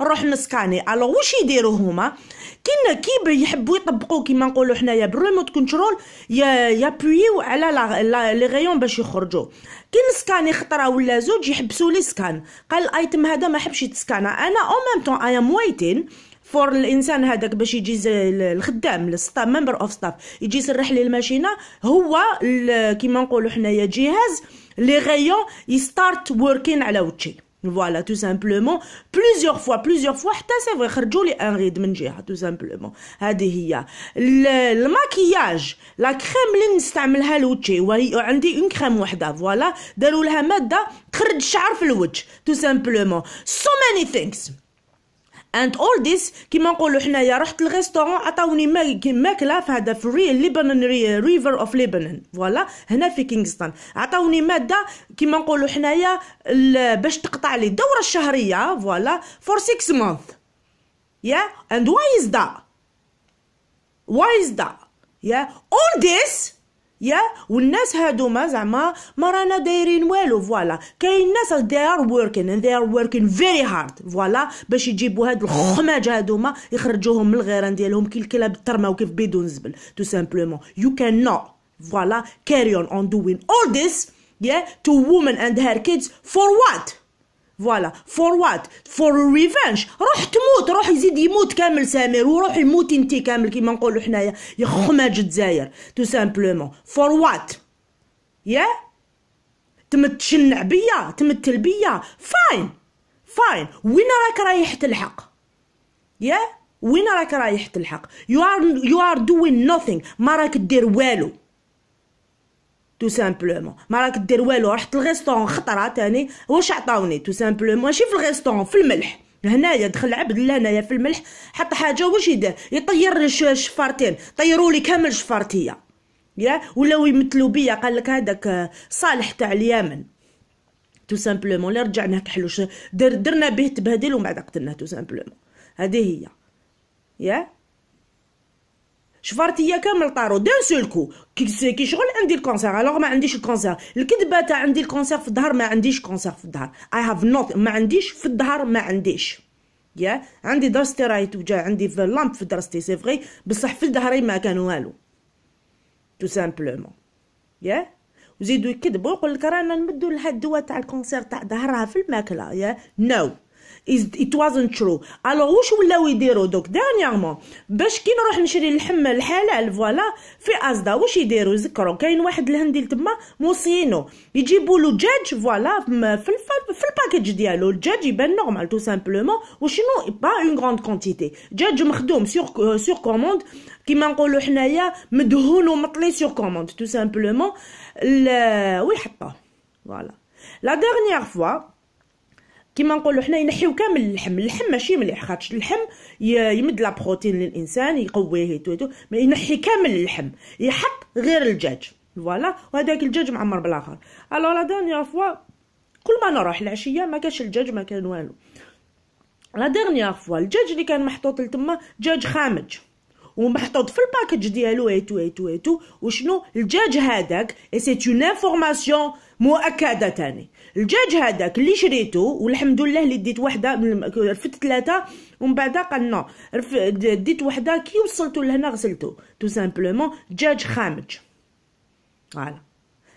روح نسكاني الوغ واش يديروا هما كنا كي يحبوا يطبقوا كيما نقولوا حنايا بالريموت كنترول يا يابويو على لي غيون باش يخرجوا كي نسكاني خطره ولا زوج يحبسوا لي سكان قال الايتم هذا ما حبش يتسكان انا او ميم طون اي ام ويتين فور الانسان هذاك باش يجي الخدام الستا ممبر اوف ستاف يجي يسرح لي الماشينه هو كيما نقولوا حنايا جهاز لي غيون يستارت وركين على وجهي Voilà, tout simplement. Plusieurs fois, plusieurs fois, tout simplement, vrai خرجوا لي من جهه la سامبلومون هذه هي الماكياج لا كريم اللي نستعملها اون كريم وحده اند اول ذيس كيما نقولوا حنايا رحت للريستورون عطاوني ماكله في هذا في ريل ليبنان ريفر اوف ليبنان فوالا هنا في كينغستون عطاوني ماده كيما نقولوا حنايا باش تقطع لي الدوره الشهريه فوالا فور 6 مانث يا اند واي از ذا واي از ذا يا اول ذيس يا والناس هادوما زعما ما رانا دايرين والو فوالا كاين ناس they are working and they are working very hard فوالا باش يجيبوا هاد الخماج هادوما يخرجوهم من الغيران ديالهم كي الكلاب بالترما وكيف بدون زبل تو سامبلومون يو كان نو فوالا كاريون اون دوين اول ذيس يا تو وومن اند هير كيدز فور وات فوالا فور وات فور ريفانج روح تموت روح يزيد يموت كامل سامر وروح يموت انت كامل كيما نقولوا حنايا يا خماج الجزائر تو سامبلومون فور وات يا تمتشنع تشنع بيا تمثل بيا فاين فاين وين راك رايح تلحق يا وين راك رايح تلحق يو ار يو ار دوين نوثينغ ما راك دير والو تو سامبلومون ما راك دير والو رحت للريستورون خطره تاني واش عطاوني تو سامبلومون ماشي في الريستورون في الملح هنايا دخل عبد هنايا في الملح حط حاجه واش يدير يطير شفارتين طيروا لي كامل شفارتيه يا ولاو يمثلوا بيا قال لك هذاك صالح تاع اليمن تو سامبلومون لا رجعناه كحلوش در درنا به تبهدل ومن بعد قتلناه تو سامبلومون هذه هي يا شفرتيا كامل طارو دان سولكو كي كي شغل عندي الكونسير الوغ ما عنديش الكونسير الكذبه تاع عندي الكونسير في الظهر ما عنديش كونسير في الظهر اي هاف نوت ما عنديش في الظهر ما عنديش يا عندي دراستي راهي توجع عندي في لامب في دراستي سي فغي بصح في ظهري ما كان والو تو سامبلومون يا وزيدو يكذبوا يقول لك رانا نمدو لها الدواء تاع الكونسير تاع ظهرها في الماكله يا نو no. it wasn't true الوغ واش ولاو يديروا دوك دانييرمون باش كي نروح نشري اللحم الحلال فوالا في ازدا واش يديروا يذكروا كاين واحد الهندي تما موسينو يجيبوا له دجاج فوالا في الف... في الباكيج ديالو الجاج يبان نورمال تو سامبلومون وشنو با اون غروند كونتيتي دجاج مخدوم سور سور كوموند كيما نقولوا حنايا مدهون ومطلي سور كوموند تو سامبلومون ال... ويحطوه فوالا لا ديرنيير فوا كيما نقولوا حنا ينحيو كامل اللحم اللحم ماشي مليح خاطرش اللحم يمد لا بروتين للانسان يقويه تو ما ينحي كامل اللحم يحط غير الدجاج فوالا وهذاك الدجاج معمر بالاخر الو لا دانيير فوا كل ما نروح العشيه ما كاش الدجاج ما كان والو لا دانيير فوا الدجاج اللي كان محطوط لتما دجاج خامج ومحطوط في الباكج ديالو ايتو ايتو ايتو وشنو الدجاج هذاك اي سي اون انفورماسيون مؤكده تاني الدجاج هذاك اللي شريته والحمد لله اللي ديت وحده من رفدت ثلاثه ومن بعد قال نو ديت وحده كي وصلتو لهنا غسلتو تو سامبلومون دجاج خامج فوالا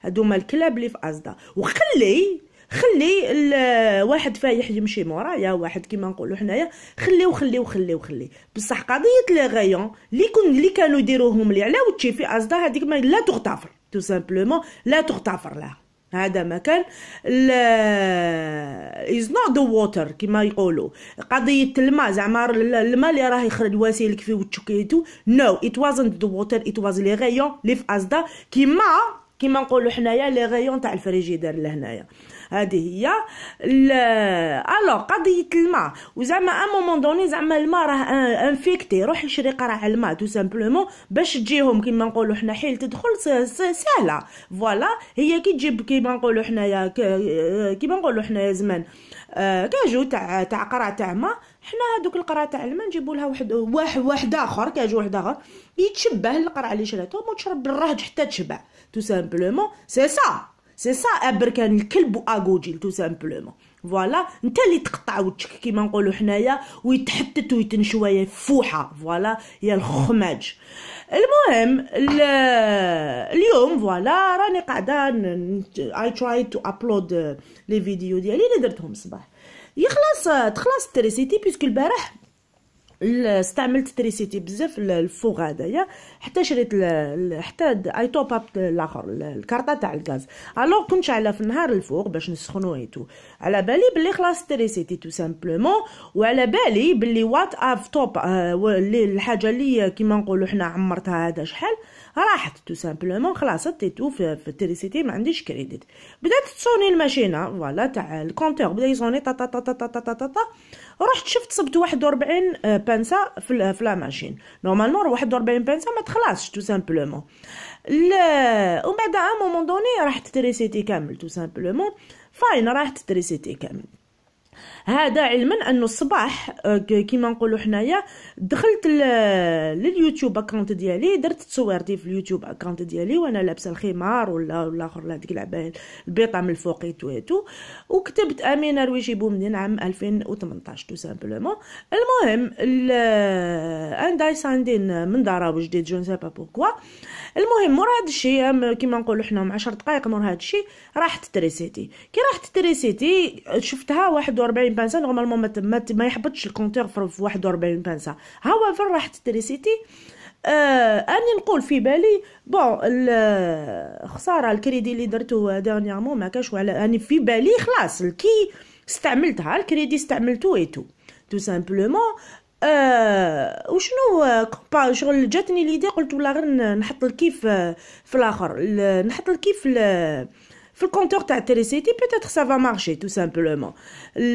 هادو هما الكلاب اللي في ازدا وخلي خلي واحد فايح يمشي مورايا واحد كيما نقولوا حنايا خلي وخلي وخلي وخلي بصح قضيه لي غيون اللي كون اللي كانوا يديروهم لي على وتشي في اصدا هذيك ما لا تغتفر تو سامبلومون لا تغتفر لها هذا ما كان is نوت ذا ووتر كما يقولوا قضيه الماء زعما الماء اللي راه يخرج وسيلك في وتشكيتو ايتو نو ات وازنت ذا ووتر ات واز لي غيون لي في ازدا كيما كيما نقولوا حنايا لي غيون تاع الفريجيدار لهنايا هذه هي الو قضيه الماء وزعما ان مومون دوني زعما الماء راه انفيكتي روح شري قرع الماء تو سامبلومون باش تجيهم كيما نقولوا حنا حيل تدخل سهله فوالا هي كي تجيب كيما نقولوا حنايا كيما نقولوا حنايا زمان آه، كاجو تاع تاع قرع تاع ما حنا هذوك القرع تاع الماء نجيبوا لها واحد واحد واحد اخر كاجو واحد اخر يتشبه القرع اللي شراتهم وتشرب بالرهج حتى تشبع تو سامبلومون سي سا سي سا ابركان الكلب واغوجيل تو سامبلومون فوالا نتا اللي تقطع وجهك كيما نقولوا حنايا ويتحتت شويه فوحه فوالا يا الخماج المهم اليوم فوالا راني قاعده اي تراي تو ابلود لي فيديو ديالي اللي درتهم الصباح يخلص تخلص تريسيتي بيسكو البارح استعملت تريسيتي بزاف الفوغ هذايا حتى شريت حتى اي توب اب الاخر الكارطه تاع الغاز الوغ كنت على في النهار الفوق باش نسخنو ايتو على بالي بلي خلاص تريسيتي تو سامبلومون وعلى بالي بلي وات اف توب اللي الحاجه اللي كيما نقولوا حنا عمرتها هذا شحال راحت تو سامبلومون خلاص تيتو في, تريسيتي ما عنديش كريديت بدات تصوني الماشينه فوالا تاع الكونتور بدا يصوني تا تا تا تا تا تا تا, تا. رحت شفت صبت 41 وربعين آه، في, في لا ماشين نورمالمون 41 بانسا ما tout simplement. Le au bout d'un moment donné, te tout simplement. Fine, je vais te هذا علما انه الصباح آه، كيما نقولوا حنايا دخلت لليوتيوب اكونت ديالي درت تصويرتي في اليوتيوب اكونت ديالي وانا لابسه الخمار ولا الاخر لا ديك العبايه البيطه من الفوق تويتو وكتبت امينه رويجي بومدين عام 2018 تو سامبلومون المهم ان ساندين آه، من دارا جديد جون سي با بوركوا المهم مور هذا الشيء كيما نقولوا حنا مع 10 دقائق مور هذا الشيء راحت تريسيتي كي راحت تريسيتي شفتها 41 40 بانسا نورمالمون ما ما يحبطش الكونتور في 41 هاو هاوافر راح تريسيتي آه اني نقول في بالي بون الخساره الكريدي اللي درتو ديرنيامون ما كاش وعلى اني في بالي خلاص الكي استعملتها الكريدي استعملتو ايتو تو سامبلومون آه وشنو با شغل جاتني ليدي قلت والله غير نحط الكيف في الاخر نحط الكيف في في الكونتور تاع تريسيتي بيتيتر سافا مارشي تو سامبلومون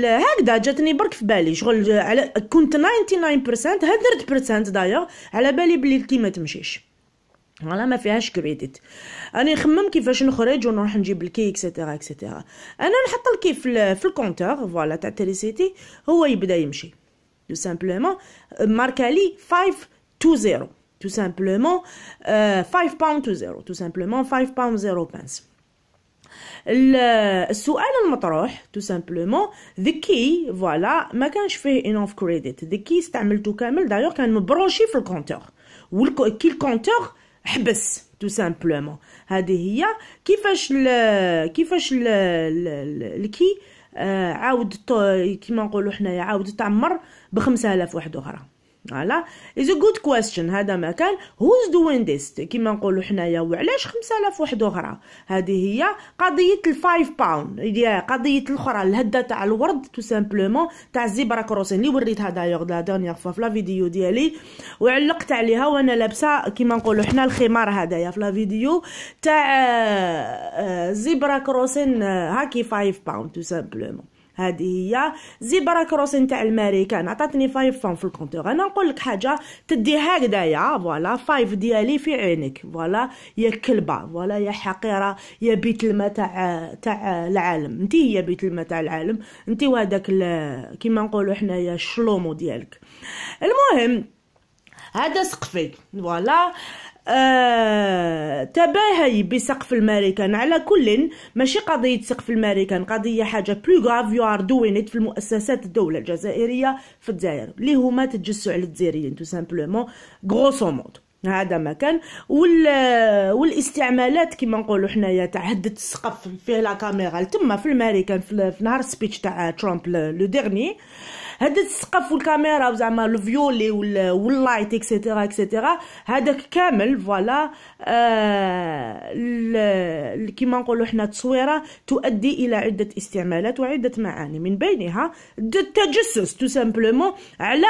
هكذا جاتني برك في بالي شغل على كنت 99% هدرت 100% دايوغ على بالي بلي كي ما تمشيش فوالا ما فيهاش كريديت انا نخمم كيفاش نخرج ونروح نجيب الكي اكسيتيرا اكسيتيرا انا نحط الكي في, في الكونتور فوالا تاع تريسيتي هو يبدا يمشي تو سامبلومون ماركالي 5 تو 0 تو سامبلومون 5 باوند تو 0 تو سامبلومون 5 باوند 0 بانس السؤال المطروح تو سامبلومون ذكي فوالا ما كانش فيه انوف كريديت ذكي استعملته كامل دايوغ كان مبروشي في الكونتور وكي الكونتور حبس تو سامبلومون هذه هي كيفاش الـ كيفاش الـ الكي آه، عاود كيما نقولوا حنايا عاود تعمر ب 5000 وحده اخرى فوالا از ا جود كويستشن هذا ما كان هوز دوين ذيس كيما نقولوا حنايا وعلاش 5000 واحد اخرى هذه هي قضيه الفايف باوند هي قضيه الاخرى الهده تاع الورد تو سامبلومون تاع الزبره كروسين اللي وريتها دايوغ لا دانيير فوا في لا فيديو ديالي وعلقت عليها وانا لابسه كيما نقولوا حنا الخمار هذايا في لا فيديو تاع آه، آه، زيبرا كروسين آه، هاكي فايف باوند تو سامبلومون هذه هي زبره كروس نتاع الماريكان عطاتني 5 فون في الكونتور انا نقول لك حاجه تدي هكذايا فوالا 5 ديالي في عينك فوالا يا كلبه فوالا يا حقيره يا بيت الماء تاع تاع العالم انت هي بيت الماء تاع العالم انت وهذاك كيما نقولوا حنايا الشلومو ديالك المهم هذا سقفي فوالا آه تباهي بسقف الماريكان على كل ماشي قضية سقف الماريكان قضية حاجة بلو غاف يو ار دوينيت في المؤسسات الدولة الجزائرية في الجزائر اللي هما تجسوا على الجزائريين تو سامبلومون غروسو مود هذا ما كان وال والاستعمالات كما نقولوا حنايا تاع هدت السقف فيه لا كاميرا تما في الماريكان في نهار السبيتش تاع ترامب لو ديرني آه هذا السقف والكاميرا وزعما الفيولي واللايت اكسيتيرا اكسيتيرا هذاك كامل فوالا آه كيما نقولوا حنا التصويره تؤدي الى عده استعمالات وعده معاني من بينها التجسس تو سامبلومون على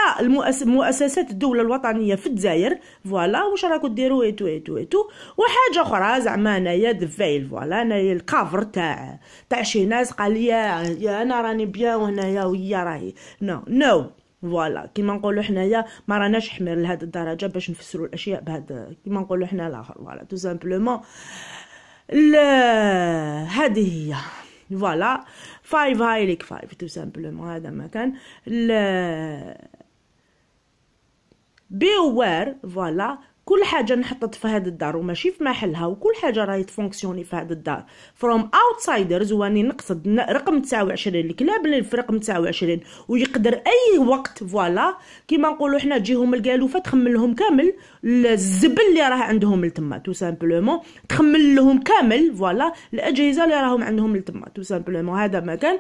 مؤسسات الدوله الوطنيه في الجزائر فوالا واش راكو ديروا ايتو ايتو ايتو وحاجه اخرى زعما انايا دفايل فوالا انايا الكافر تاع تاع شي ناس قال لي انا راني بيان وهنايا وهي راهي نو نو نو فوالا كيما نقولوا حنايا ما راناش حمر لهاد الدرجه باش نفسروا الاشياء بهاد كيما نقولوا حنا الاخر فوالا تو سامبلومون هذه هي فوالا فايف هاي ليك فايف تو سامبلومون هذا ما كان بي اوير فوالا كل حاجه انحطت في هاد الدار وماشي في محلها وكل حاجه راهي تفونكسيوني في هاد الدار فروم اوتسايدرز واني نقصد رقم 29 الكلاب اللي في رقم 29 ويقدر اي وقت فوالا كيما نقولوا حنا تجيهم القالوفه تخمل لهم كامل الزبل اللي راه عندهم لتما تو سامبلومون تخمل لهم كامل فوالا الاجهزه اللي راهم عندهم لتما تو سامبلومون هذا مكان كان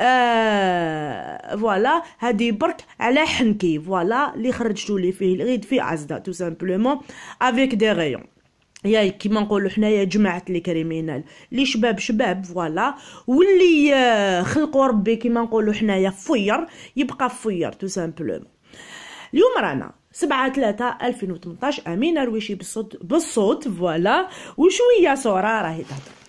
آه فوالا برك على حنكي فوالا اللي خرجتو لي فيه الغيد في عزده تو سامبلومون افيك دي غيون ياي كيما نقولوا حنايا جماعه لي كريمينال لي شباب شباب فوالا واللي آه، خلقوا ربي كيما نقولوا حنايا فير يبقى فير تو سامبلومون اليوم رانا سبعة ثلاثة ألفين وتمنطاش أمينة رويشي بالصوت بالصوت فوالا وشوية صورة راهي تهضر